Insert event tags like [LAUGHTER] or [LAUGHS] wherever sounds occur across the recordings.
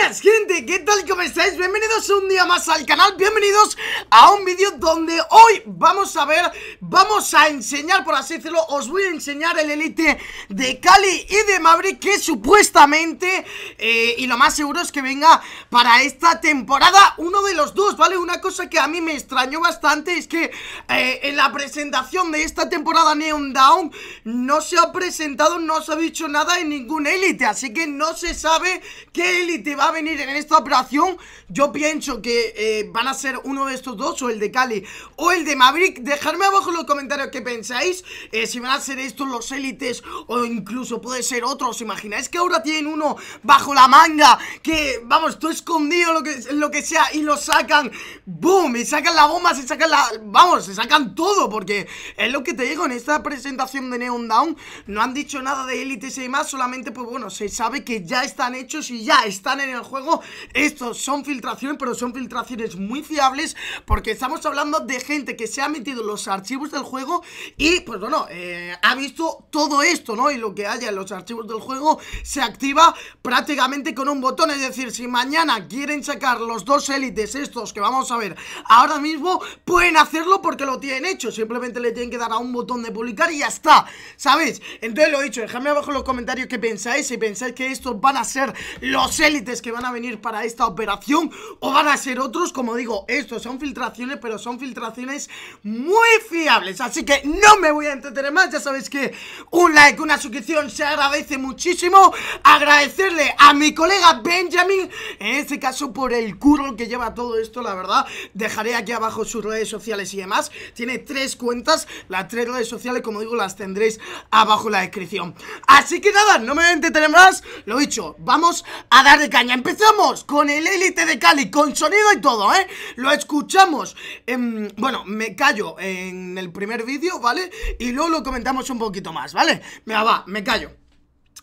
Buenas gente, ¿qué tal? ¿Cómo estáis? Bienvenidos un día más al canal, bienvenidos a un vídeo donde hoy vamos a ver, vamos a enseñar, por así decirlo, os voy a enseñar el Elite de Cali y de Maverick que supuestamente, eh, y lo más seguro es que venga para esta temporada uno de los dos, ¿vale? Una cosa que a mí me extrañó bastante es que eh, en la presentación de esta temporada Neon Down no se ha presentado, no se ha dicho nada en ningún Elite, así que no se sabe qué Elite va a venir en esta operación Yo pienso que eh, van a ser uno de estos dos O el de Cali o el de Maverick Dejadme abajo en los comentarios qué pensáis eh, Si van a ser estos los élites O incluso puede ser otros ¿Os imagináis que ahora tienen uno bajo la manga? Que, vamos, todo escondido lo que, lo que sea Y lo sacan ¡Boom! Y sacan la bomba, se sacan la... Vamos, se sacan todo Porque es lo que te digo En esta presentación de Neon Down No han dicho nada de élites y más Solamente, pues bueno, se sabe que ya están hechos y ya están en el el juego. Estos son filtraciones, pero son filtraciones muy fiables porque estamos hablando de gente que se ha metido los archivos del juego y, pues bueno, eh, ha visto todo esto, ¿no? Y lo que haya en los archivos del juego se activa prácticamente con un botón. Es decir, si mañana quieren sacar los dos élites estos que vamos a ver ahora mismo, pueden hacerlo porque lo tienen hecho. Simplemente le tienen que dar a un botón de publicar y ya está, ¿sabéis? Entonces lo he dicho, dejadme abajo en los comentarios que pensáis, si pensáis que estos van a ser los élites que van a venir para esta operación o van a ser otros, como digo, estos son filtraciones, pero son filtraciones muy fiables, así que no me voy a entretener más, ya sabéis que un like, una suscripción se agradece muchísimo, agradecerle a mi colega Benjamin, en este caso por el curro que lleva todo esto, la verdad, dejaré aquí abajo sus redes sociales y demás, tiene tres cuentas, las tres redes sociales, como digo, las tendréis abajo en la descripción, así que nada, no me voy a entretener más, lo dicho, vamos a darle caña empezamos con el Élite de Cali, con sonido y todo, ¿eh? Lo escuchamos, en, bueno, me callo en el primer vídeo, ¿vale? Y luego lo comentamos un poquito más, ¿vale? Mira, va, me callo.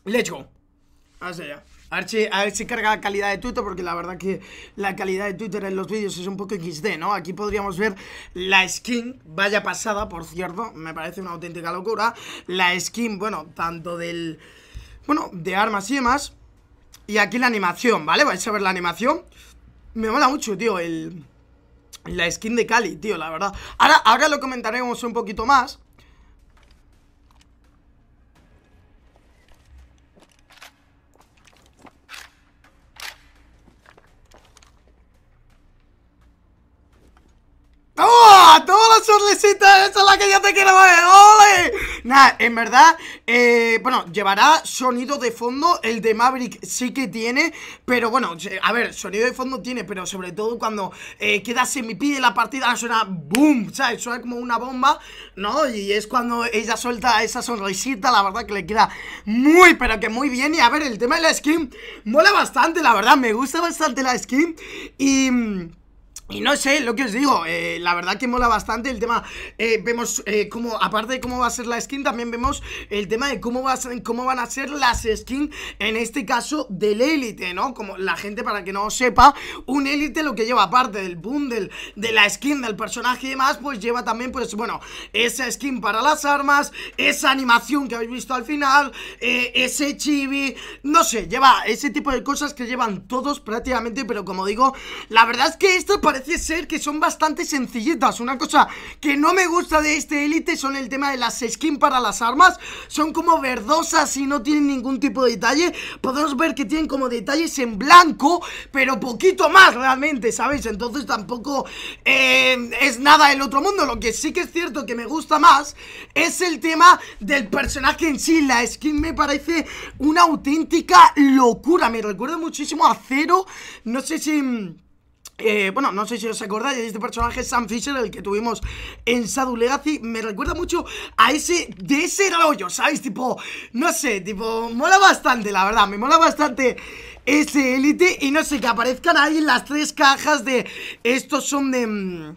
Let's go. Así ya. A ver, si, a ver si carga la calidad de Twitter, porque la verdad que la calidad de Twitter en los vídeos es un poco XD, ¿no? Aquí podríamos ver la skin, vaya pasada, por cierto, me parece una auténtica locura. La skin, bueno, tanto del... Bueno, de armas y demás, y aquí la animación, ¿vale? Vais a ver la animación Me mola mucho, tío, el... La skin de Cali, tío, la verdad Ahora, ahora lo comentaremos un poquito más ¡Oh! ¡Todas las sonrisitas! ¡Esa es la que yo te quiero ver! ¡Ole! Nada, en verdad, eh, bueno, llevará sonido de fondo. El de Maverick sí que tiene, pero bueno, a ver, sonido de fondo tiene, pero sobre todo cuando eh, queda semipide la partida, suena boom, sea, Suena como una bomba, ¿no? Y es cuando ella suelta esa sonrisita, la verdad que le queda muy, pero que muy bien. Y a ver, el tema de la skin mola bastante, la verdad, me gusta bastante la skin. Y... Mm, y no sé, lo que os digo, eh, la verdad que mola bastante el tema, eh, vemos eh, Como, aparte de cómo va a ser la skin, también vemos el tema de cómo, cómo van a ser las skins, en este caso del élite, ¿no? Como la gente, para que no sepa, un élite lo que lleva, aparte del bundle, de la skin, del personaje y demás, pues lleva también, pues bueno, esa skin para las armas, esa animación que habéis visto al final, ese chibi, no sé, lleva ese tipo de cosas que llevan todos prácticamente, pero como digo, la verdad es que esto para parece ser que son bastante sencillitas Una cosa que no me gusta de este Elite son el tema de las skins para las armas Son como verdosas y no tienen ningún tipo de detalle Podemos ver que tienen como detalles en blanco Pero poquito más realmente, ¿sabéis? Entonces tampoco eh, es nada del otro mundo Lo que sí que es cierto que me gusta más Es el tema del personaje en sí La skin me parece una auténtica locura Me recuerda muchísimo a Cero No sé si... Mm, eh, bueno, no sé si os acordáis, este personaje Sam Fisher, el que tuvimos en Shadow Legacy, me recuerda mucho a ese, de ese rollo, ¿sabéis? Tipo, no sé, tipo, mola bastante, la verdad, me mola bastante ese élite y no sé, que aparezcan ahí las tres cajas de, estos son de... Mm,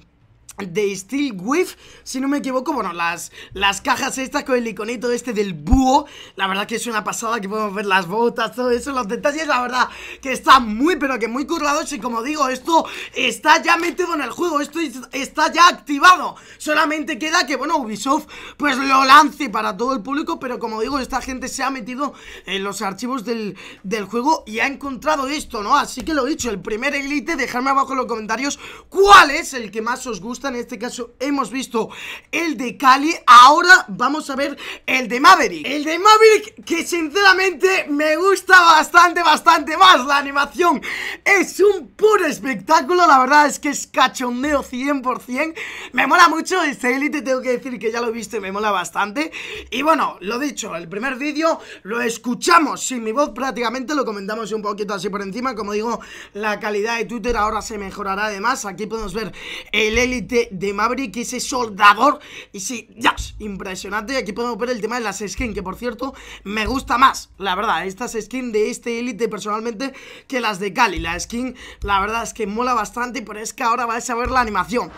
de Steel Whiff, si no me equivoco, bueno, las, las cajas estas con el iconito este del búho, la verdad que es una pasada que podemos ver las botas, todo eso, los detalles, la verdad que está muy, pero que muy currados y como digo, esto está ya metido en el juego, esto está ya activado, solamente queda que, bueno, Ubisoft pues lo lance para todo el público, pero como digo, esta gente se ha metido en los archivos del, del juego y ha encontrado esto, ¿no? Así que lo dicho, el primer Elite, dejadme abajo en los comentarios cuál es el que más os gusta en este caso hemos visto el de Cali. Ahora vamos a ver el de Maverick. El de Maverick que sinceramente me gusta bastante, bastante más. La animación es un puro espectáculo. La verdad es que es cachondeo 100%. Me mola mucho este Elite. Tengo que decir que ya lo he visto me mola bastante. Y bueno, lo dicho, el primer vídeo lo escuchamos sin mi voz prácticamente. Lo comentamos un poquito así por encima. Como digo, la calidad de Twitter ahora se mejorará además. Aquí podemos ver el Elite de, Maverick, ese soldador, si, ya, impresionante. Aquí podemos ver el tema de las skins, que por cierto me gusta más, la verdad, estas skins de este élite personalmente que las de Cali. La skin, la verdad es que mola bastante, pero es que ahora vais a ver la animación.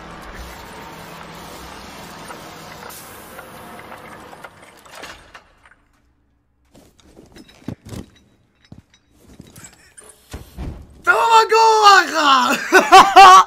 ¡Toma, [LAUGHS]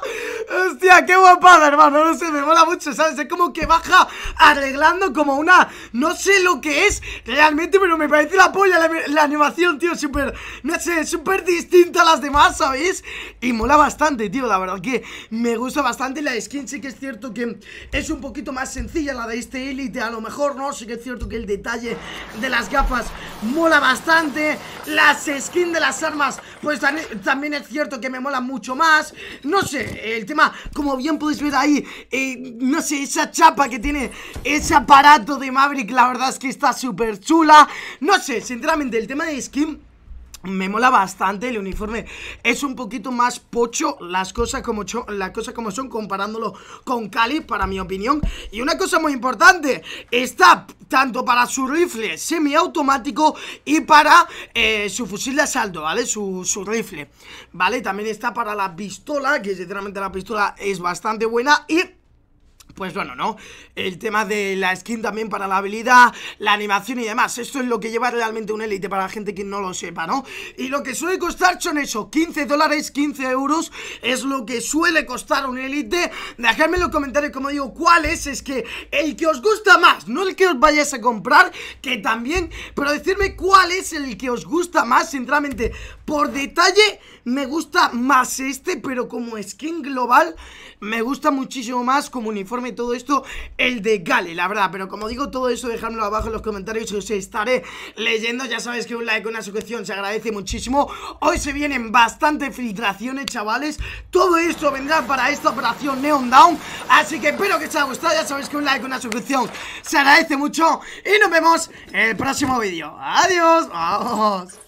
qué guapada, hermano, no sé, me mola mucho, ¿sabes? Es como que baja arreglando como una, no sé lo que es realmente, pero me parece la polla la, animación, tío, súper, no sé, súper distinta a las demás, ¿sabéis? Y mola bastante, tío, la verdad que me gusta bastante la skin, sí que es cierto que es un poquito más sencilla la de este Elite, a lo mejor, ¿no? Sí que es cierto que el detalle de las gafas mola bastante, las skins de las armas, pues también es cierto que me mola mucho más, no sé, el tema como bien podéis ver ahí, eh, no sé, esa chapa que tiene ese aparato de Maverick, la verdad es que está súper chula. No sé, sinceramente, el tema de skin me mola bastante el uniforme es un poquito más pocho las cosas como las cosas como son comparándolo con Cali para mi opinión y una cosa muy importante está tanto para su rifle semiautomático y para eh, su fusil de asalto vale su, su, rifle vale también está para la pistola que sinceramente la pistola es bastante buena y pues bueno, ¿no? El tema de la skin también para la habilidad, la animación y demás. Esto es lo que lleva realmente un élite para la gente que no lo sepa, ¿no? Y lo que suele costar son eso, 15 dólares, 15 euros. Es lo que suele costar un élite. Dejadme en los comentarios, como digo, cuál es. Es que el que os gusta más, no el que os vayáis a comprar, que también... Pero decirme cuál es el que os gusta más, sinceramente... Por detalle me gusta más este, pero como skin global me gusta muchísimo más como uniforme todo esto el de Gale, la verdad. Pero como digo, todo eso dejadmelo abajo en los comentarios, os estaré leyendo. Ya sabéis que un like, una suscripción se agradece muchísimo. Hoy se vienen bastantes filtraciones, chavales. Todo esto vendrá para esta operación Neon Down. Así que espero que os haya gustado. Ya sabéis que un like, una suscripción se agradece mucho. Y nos vemos en el próximo vídeo. Adiós. Vamos.